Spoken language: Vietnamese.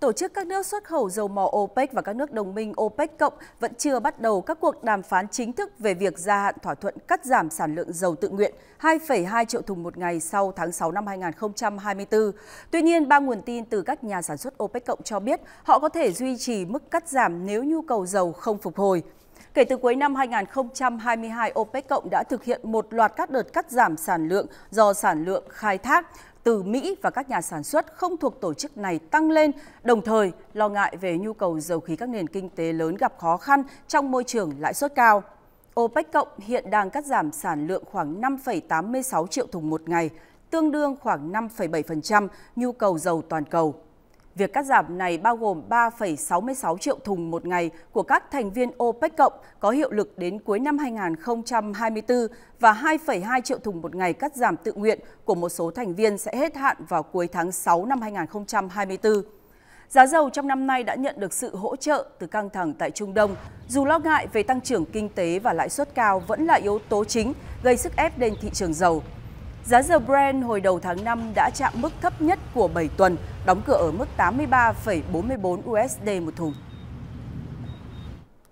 tổ chức các nước xuất khẩu dầu mỏ OPEC và các nước đồng minh OPEC cộng vẫn chưa bắt đầu các cuộc đàm phán chính thức về việc gia hạn thỏa thuận cắt giảm sản lượng dầu tự nguyện 2,2 triệu thùng một ngày sau tháng 6 năm 2024. Tuy nhiên, ba nguồn tin từ các nhà sản xuất OPEC cộng cho biết họ có thể duy trì mức cắt giảm nếu nhu cầu dầu không phục hồi. Kể từ cuối năm 2022, OPEC cộng đã thực hiện một loạt các đợt cắt giảm sản lượng do sản lượng khai thác từ Mỹ và các nhà sản xuất không thuộc tổ chức này tăng lên, đồng thời lo ngại về nhu cầu dầu khí các nền kinh tế lớn gặp khó khăn trong môi trường lãi suất cao. OPEC cộng hiện đang cắt giảm sản lượng khoảng 5,86 triệu thùng một ngày, tương đương khoảng 5,7% nhu cầu dầu toàn cầu. Việc cắt giảm này bao gồm 3,66 triệu thùng một ngày của các thành viên OPEC cộng có hiệu lực đến cuối năm 2024 và 2,2 triệu thùng một ngày cắt giảm tự nguyện của một số thành viên sẽ hết hạn vào cuối tháng 6 năm 2024. Giá dầu trong năm nay đã nhận được sự hỗ trợ từ căng thẳng tại Trung Đông, dù lo ngại về tăng trưởng kinh tế và lãi suất cao vẫn là yếu tố chính gây sức ép lên thị trường dầu. Giá dầu Brent hồi đầu tháng 5 đã chạm mức thấp nhất của 7 tuần, đóng cửa ở mức 83,44 USD một thùng.